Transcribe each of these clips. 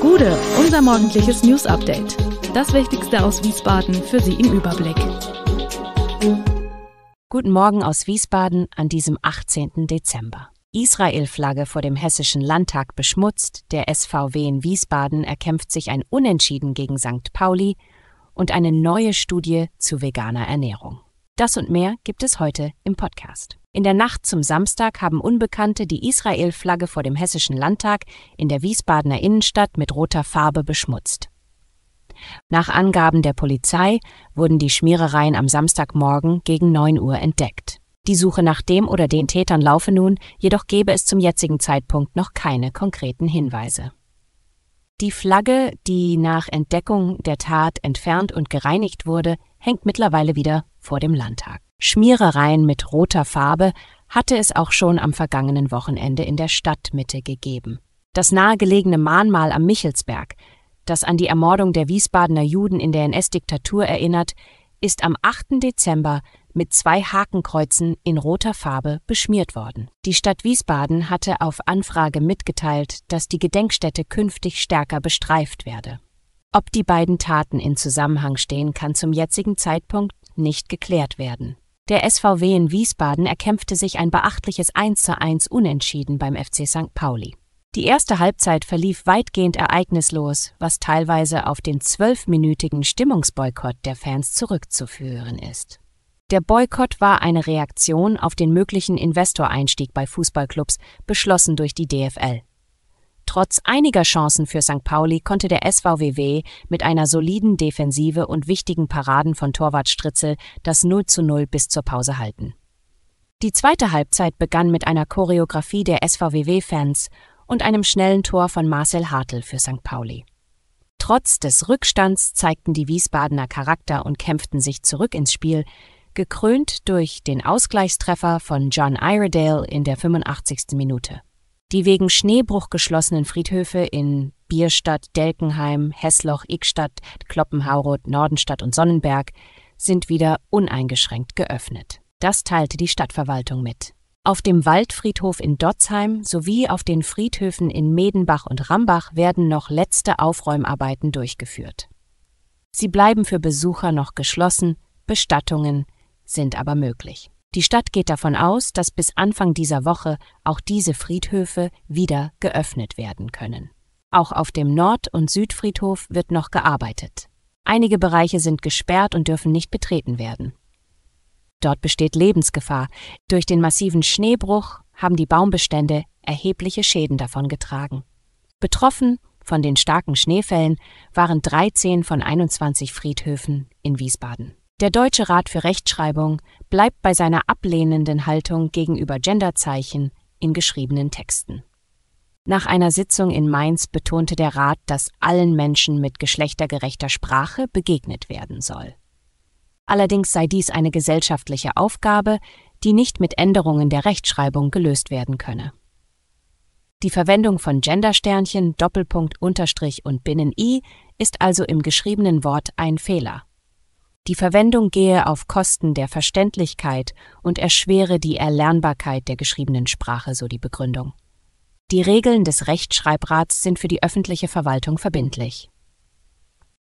Gude, unser morgendliches News Update. Das Wichtigste aus Wiesbaden für Sie im Überblick. Guten Morgen aus Wiesbaden an diesem 18. Dezember. Israel-Flagge vor dem Hessischen Landtag beschmutzt, der SVW in Wiesbaden erkämpft sich ein Unentschieden gegen St. Pauli und eine neue Studie zu veganer Ernährung. Das und mehr gibt es heute im Podcast. In der Nacht zum Samstag haben Unbekannte die Israel-Flagge vor dem Hessischen Landtag in der Wiesbadener Innenstadt mit roter Farbe beschmutzt. Nach Angaben der Polizei wurden die Schmierereien am Samstagmorgen gegen 9 Uhr entdeckt. Die Suche nach dem oder den Tätern laufe nun, jedoch gebe es zum jetzigen Zeitpunkt noch keine konkreten Hinweise. Die Flagge, die nach Entdeckung der Tat entfernt und gereinigt wurde, hängt mittlerweile wieder vor dem Landtag. Schmierereien mit roter Farbe hatte es auch schon am vergangenen Wochenende in der Stadtmitte gegeben. Das nahegelegene Mahnmal am Michelsberg, das an die Ermordung der Wiesbadener Juden in der NS-Diktatur erinnert, ist am 8. Dezember mit zwei Hakenkreuzen in roter Farbe beschmiert worden. Die Stadt Wiesbaden hatte auf Anfrage mitgeteilt, dass die Gedenkstätte künftig stärker bestreift werde. Ob die beiden Taten in Zusammenhang stehen, kann zum jetzigen Zeitpunkt nicht geklärt werden. Der SVW in Wiesbaden erkämpfte sich ein beachtliches 1:1 Unentschieden beim FC St. Pauli. Die erste Halbzeit verlief weitgehend ereignislos, was teilweise auf den zwölfminütigen Stimmungsboykott der Fans zurückzuführen ist. Der Boykott war eine Reaktion auf den möglichen Investoreinstieg bei Fußballclubs, beschlossen durch die DFL. Trotz einiger Chancen für St. Pauli konnte der SVWW mit einer soliden Defensive und wichtigen Paraden von Torwart Stritzel das 0:0 bis zur Pause halten. Die zweite Halbzeit begann mit einer Choreografie der SVWW-Fans und einem schnellen Tor von Marcel Hartl für St. Pauli. Trotz des Rückstands zeigten die Wiesbadener Charakter und kämpften sich zurück ins Spiel, gekrönt durch den Ausgleichstreffer von John Iredale in der 85. Minute. Die wegen Schneebruch geschlossenen Friedhöfe in Bierstadt, Delkenheim, Hessloch, Ickstadt, Kloppenhauroth, Nordenstadt und Sonnenberg sind wieder uneingeschränkt geöffnet. Das teilte die Stadtverwaltung mit. Auf dem Waldfriedhof in Dotzheim sowie auf den Friedhöfen in Medenbach und Rambach werden noch letzte Aufräumarbeiten durchgeführt. Sie bleiben für Besucher noch geschlossen, Bestattungen, sind aber möglich. Die Stadt geht davon aus, dass bis Anfang dieser Woche auch diese Friedhöfe wieder geöffnet werden können. Auch auf dem Nord- und Südfriedhof wird noch gearbeitet. Einige Bereiche sind gesperrt und dürfen nicht betreten werden. Dort besteht Lebensgefahr. Durch den massiven Schneebruch haben die Baumbestände erhebliche Schäden davon getragen. Betroffen von den starken Schneefällen waren 13 von 21 Friedhöfen in Wiesbaden. Der Deutsche Rat für Rechtschreibung bleibt bei seiner ablehnenden Haltung gegenüber Genderzeichen in geschriebenen Texten. Nach einer Sitzung in Mainz betonte der Rat, dass allen Menschen mit geschlechtergerechter Sprache begegnet werden soll. Allerdings sei dies eine gesellschaftliche Aufgabe, die nicht mit Änderungen der Rechtschreibung gelöst werden könne. Die Verwendung von Gendersternchen, Doppelpunkt, Unterstrich und Binnen-i ist also im geschriebenen Wort ein Fehler. Die Verwendung gehe auf Kosten der Verständlichkeit und erschwere die Erlernbarkeit der geschriebenen Sprache, so die Begründung. Die Regeln des Rechtschreibrats sind für die öffentliche Verwaltung verbindlich.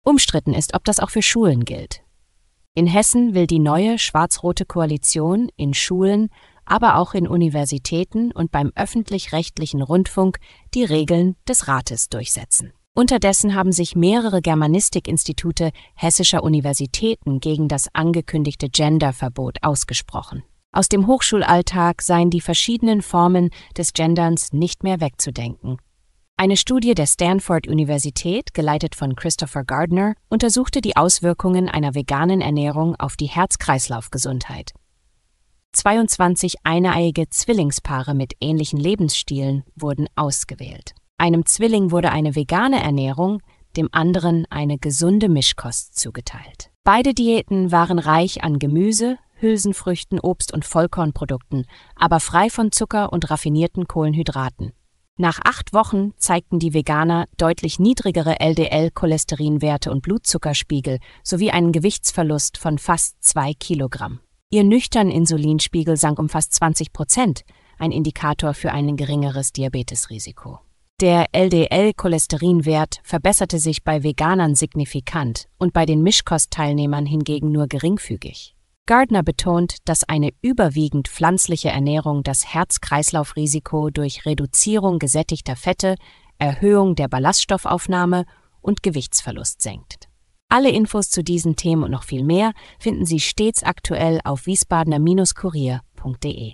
Umstritten ist, ob das auch für Schulen gilt. In Hessen will die neue schwarz-rote Koalition in Schulen, aber auch in Universitäten und beim öffentlich-rechtlichen Rundfunk die Regeln des Rates durchsetzen. Unterdessen haben sich mehrere Germanistikinstitute hessischer Universitäten gegen das angekündigte Genderverbot ausgesprochen. Aus dem Hochschulalltag seien die verschiedenen Formen des Genderns nicht mehr wegzudenken. Eine Studie der Stanford Universität, geleitet von Christopher Gardner, untersuchte die Auswirkungen einer veganen Ernährung auf die Herz-Kreislauf-Gesundheit. 22 eineiige Zwillingspaare mit ähnlichen Lebensstilen wurden ausgewählt. Einem Zwilling wurde eine vegane Ernährung, dem anderen eine gesunde Mischkost zugeteilt. Beide Diäten waren reich an Gemüse, Hülsenfrüchten, Obst und Vollkornprodukten, aber frei von Zucker und raffinierten Kohlenhydraten. Nach acht Wochen zeigten die Veganer deutlich niedrigere LDL-Cholesterinwerte und Blutzuckerspiegel sowie einen Gewichtsverlust von fast zwei Kilogramm. Ihr nüchtern Insulinspiegel sank um fast 20 Prozent, ein Indikator für ein geringeres Diabetesrisiko. Der LDL-Cholesterinwert verbesserte sich bei Veganern signifikant und bei den Mischkostteilnehmern hingegen nur geringfügig. Gardner betont, dass eine überwiegend pflanzliche Ernährung das Herz-Kreislauf-Risiko durch Reduzierung gesättigter Fette, Erhöhung der Ballaststoffaufnahme und Gewichtsverlust senkt. Alle Infos zu diesen Themen und noch viel mehr finden Sie stets aktuell auf wiesbadener-kurier.de.